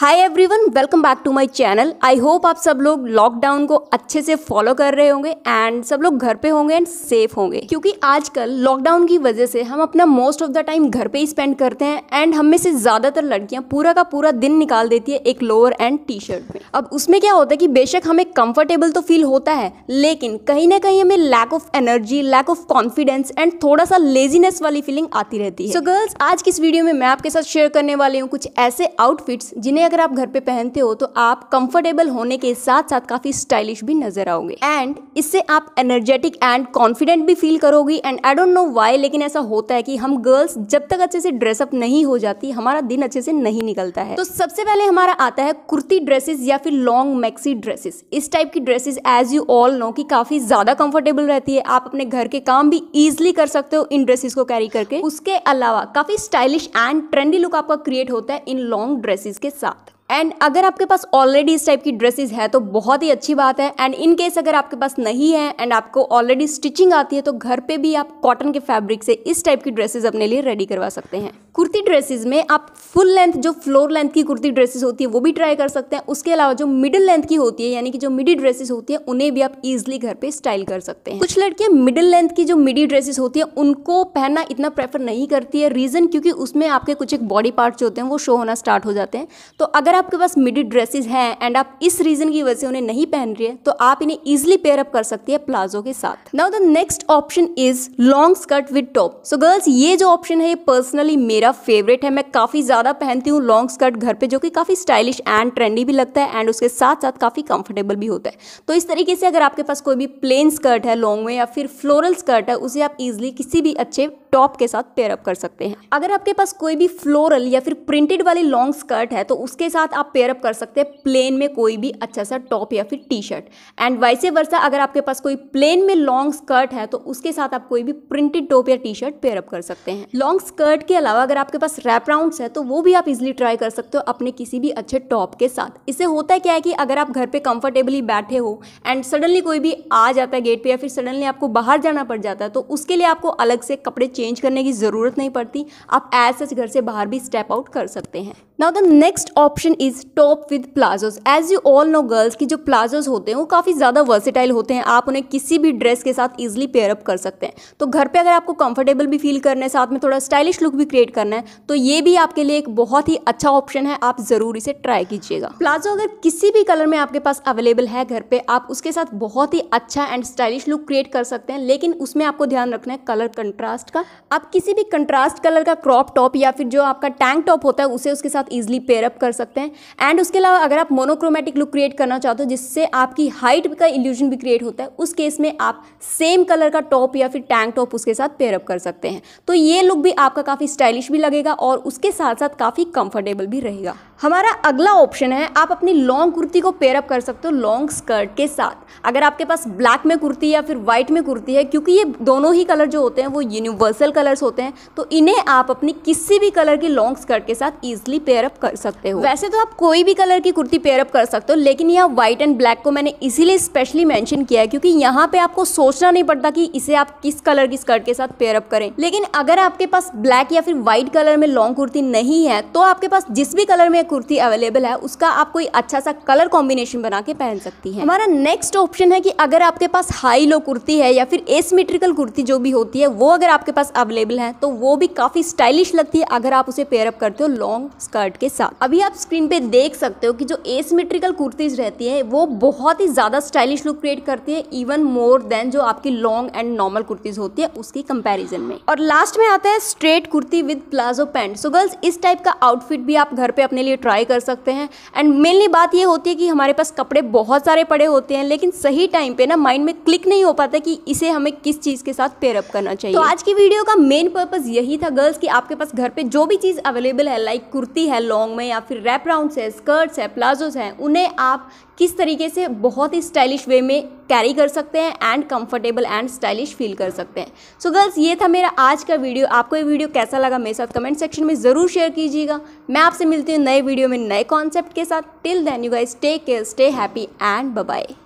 hi everyone welcome back to my channel I hope आप सब लोग लॉकडाउन को अच्छे से फॉलो कर रहे होंगे एंड सब लोग घर पे होंगे एंड सेफ होंगे क्योंकि आजकल लॉकडाउन की वजह से हम अपना मोस्ट ऑफ द टाइम घर पे ही स्पेंड करते हैं एंड हम में से ज़्यादातर लड़कियां पूरा का पूरा दिन निकाल देती है एक लोअर एंड टी शर्ट में अब उसमें क्या होता है कि बेशक हमें कंफर्टेबल तो फील होता है लेकिन कहीं ना कहीं हमें lack of energy lack of confidence and थोड़ा सा लेजीनेस वाली फीलिंग आती रहती है सो so गर्ल्स आज की इस वीडियो में मैं आपके साथ शेयर करने वाली हूँ कुछ ऐसे आउटफिट्स जिन्हें अगर आप घर पे पहनते हो तो आप कंफर्टेबल होने के साथ साथ काफ़ी स्टाइलिश भी नजर आओगे एंड इससे आप एनर्जेटिक एंड कॉन्फिडेंट भी फील करोगी and I don't know why लेकिन ऐसा होता है कि हम गर्ल्स जब तक अच्छे से ड्रेसअप नहीं हो जाती हमारा दिन अच्छे से नहीं निकलता है तो सबसे पहले हमारा आता है कुर्ती ड्रेसेस या फिर लॉन्ग मैक्सी ड्रेसेस इस टाइप की dresses as you all know की काफ़ी ज़्यादा कंफर्टेबल रहती है आप अपने घर के काम भी इजिली कर सकते हो इन ड्रेसेस को कैरी करके उसके अलावा काफ़ी स्टाइलिश एंड ट्रेंडी लुक आपका क्रिएट होता है इन लॉन्ग ड्रेसेस के साथ एंड अगर आपके पास ऑलरेडी इस टाइप की ड्रेसेस है तो बहुत ही अच्छी बात है एंड इन केस अगर आपके पास नहीं है एंड आपको ऑलरेडी स्टिचिंग आती है तो घर पे भी आप कॉटन के फैब्रिक से इस टाइप की ड्रेसेस अपने लिए रेडी करवा सकते हैं कुर्ती ड्रेसेस में आप फुल लेंथ जो फ्लोर लेंथ की कुर्ती ड्रेसेस होती है वो भी ट्राई कर सकते हैं उसके अलावा जो मिडिल लेंथ की होती है यानी कि जो मिडी ड्रेसेस होती है उन्हें भी आप इजिली घर पे स्टाइल कर सकते हैं कुछ लड़कियां मिडिल लेंथ की जो मिडी ड्रेसेस होती है उनको पहनना इतना प्रेफर नहीं करती है रीजन क्योंकि उसमें आपके कुछ एक बॉडी पार्ट होते हैं वो शो होना स्टार्ट हो जाते हैं तो अगर आपके पास मिडी ड्रेसेस हैं एंड आप इस रीजन की वजह से उन्हें नहीं पहन रही है तो आप इन्हें इजिली पेयर अप कर सकती है प्लाजो के साथ now the next option is long skirt with top so girls ये जो ऑप्शन है ये पर्सनली मेरा फेवरेट है मैं काफी ज्यादा पहनती हूँ लॉन्ग स्कर्ट घर पे जो कि काफी स्टाइलिश एंड ट्रेंडी भी लगता है एंड उसके साथ साथ काफी कंफर्टेबल भी होता है तो इस तरीके से अगर आपके पास कोई भी प्लेन स्कर्ट है लॉन्ग में या फिर फ्लोरल स्कर्ट है उसे आप इजिली किसी भी अच्छे टॉप के साथ पेयरअप कर सकते हैं अगर आपके पास कोई भी फ्लोरल या फिर प्रिंटेड वाली लॉन्ग स्कर्ट है तो उसके साथ साथ आप पेयरअप कर सकते हैं प्लेन में कोई भी अच्छा सा टॉप या फिर टी शर्ट एंड वैसे वर्षा अगर आपके पास कोई प्लेन में लॉन्ग स्कर्ट है तो उसके साथ आप कोई भी प्रिंटेड टॉप या टी शर्ट पेयरअप कर सकते हैं लॉन्ग स्कर्ट के अलावा अगर आपके पास रैप है तो वो भी आप इजिली ट्राई कर सकते हो अपने किसी भी अच्छे टॉप के साथ इससे होता है क्या है कि अगर आप घर पर कंफर्टेबली बैठे हो एंड सडनली कोई भी आ जाता है गेट पर या फिर सडनली आपको बाहर जाना पड़ जाता है तो उसके लिए आपको अलग से कपड़े चेंज करने की ज़रूरत नहीं पड़ती आप एज सच घर से बाहर भी स्टेप आउट कर सकते हैं now the next option is top with palazzos as you all know girls की जो प्लाजोज होते हैं वो काफ़ी ज़्यादा वर्सेटाइल होते हैं आप उन्हें किसी भी ड्रेस के साथ ईजिली पेयरअप कर सकते हैं तो घर पर अगर आपको कंफर्टेबल भी फील करना है साथ में थोड़ा स्टाइलिश लुक भी क्रिएट करना है तो ये भी आपके लिए एक बहुत ही अच्छा ऑप्शन है आप ज़रूर इसे ट्राई कीजिएगा प्लाजो अगर किसी भी कलर में आपके पास अवेलेबल है घर पर आप उसके साथ बहुत ही अच्छा एंड स्टाइलिश लुक क्रिएट कर सकते हैं लेकिन उसमें आपको ध्यान रखना है कलर कंट्रास्ट का आप किसी भी कंट्रास्ट कलर का क्रॉप टॉप या फिर जो आपका टैंक टॉप होता है उसे उसके साथ साथ ईजिली पेयरअप कर सकते हैं एंड उसके अलावा अगर आप मोनोक्रोमेटिक लुक क्रिएट करना चाहते हो जिससे आपकी हाइट का इल्यूजन भी क्रिएट होता है उस केस में आप सेम कलर का टॉप या फिर टैंक टॉप उसके साथ पेयरअप कर सकते हैं तो ये लुक भी आपका काफ़ी स्टाइलिश भी लगेगा और उसके साथ साथ काफ़ी कंफर्टेबल भी रहेगा हमारा अगला ऑप्शन है आप अपनी लॉन्ग कुर्ती को पेयरअप कर सकते हो लॉन्ग स्कर्ट के साथ अगर आपके पास ब्लैक में कुर्ती या फिर वाइट में कुर्ती है क्योंकि ये दोनों ही कलर जो होते हैं वो यूनिवर्सल कलर्स होते हैं तो इन्हें आप अपनी किसी भी कलर की लॉन्ग स्कर्ट के साथ ईजिली पेयर अप कर सकते हो वैसे तो आप कोई भी कलर की कुर्ती पेयरअप कर सकते हो लेकिन यहाँ व्हाइट एंड ब्लैक को मैंने इसीलिए स्पेशली मेंशन किया है क्योंकि यहाँ पे आपको सोचना नहीं पड़ता कि इसे आप किस कलर की स्कर्ट के साथ अप करें लेकिन अगर आपके पास ब्लैक या फिर व्हाइट कलर में लॉन्ग कुर्ती नहीं है तो आपके पास जिस भी कलर में कुर्ती अवेलेबल है उसका आप कोई अच्छा सा कलर कॉम्बिनेशन बना के पहन सकती है हमारा नेक्स्ट ऑप्शन है कि अगर आपके पास हाई लो कुर्ती है या फिर एसमेट्रिकल कुर्ती जो भी होती है वो अगर आपके पास अवेलेबल है तो वो भी काफ़ी स्टाइलिश लगती है अगर आप उसे पेयरअप करते हो लॉन्ग स्कर्ट स्कर्ट के साथ अभी आप स्क्रीन पे देख सकते हो कि जो एसमेट्रिकल कुर्तीज रहती है वो बहुत ही ज़्यादा स्टाइलिश लुक क्रिएट करती है इवन मोर देन जो आपकी लॉन्ग एंड नॉर्मल कुर्तीज होती है उसकी कंपेरिजन में और लास्ट में आता है straight kurti with palazzo pant so girls इस टाइप का आउटफिट भी आप घर पे अपने लिए ट्राई कर सकते हैं एंड मेनली बात ये होती है कि हमारे पास कपड़े बहुत सारे पड़े होते हैं लेकिन सही टाइम पे ना माइंड में क्लिक नहीं हो पाता कि इसे हमें किस चीज़ के साथ पेयरअप करना चाहिए तो आज की वीडियो का मेन पर्पज़ यही था गर्ल्स कि आपके पास घर पे जो भी चीज़ अवेलेबल है लाइक कुर्ती है है लॉन्ग में या फिर रैप राउंड्स है स्कर्ट्स है प्लाजोज हैं उन्हें आप किस तरीके से बहुत ही स्टाइलिश वे में कैरी कर सकते हैं and comfortable and stylish feel कर सकते हैं सो so गर्ल्स ये था मेरा आज का वीडियो आपको ये वीडियो कैसा लगा मेरे साथ कमेंट सेक्शन में ज़रूर शेयर कीजिएगा मैं आपसे मिलती हूँ नए वीडियो में नए कॉन्सेप्ट के साथ till then you guys take care stay happy and bye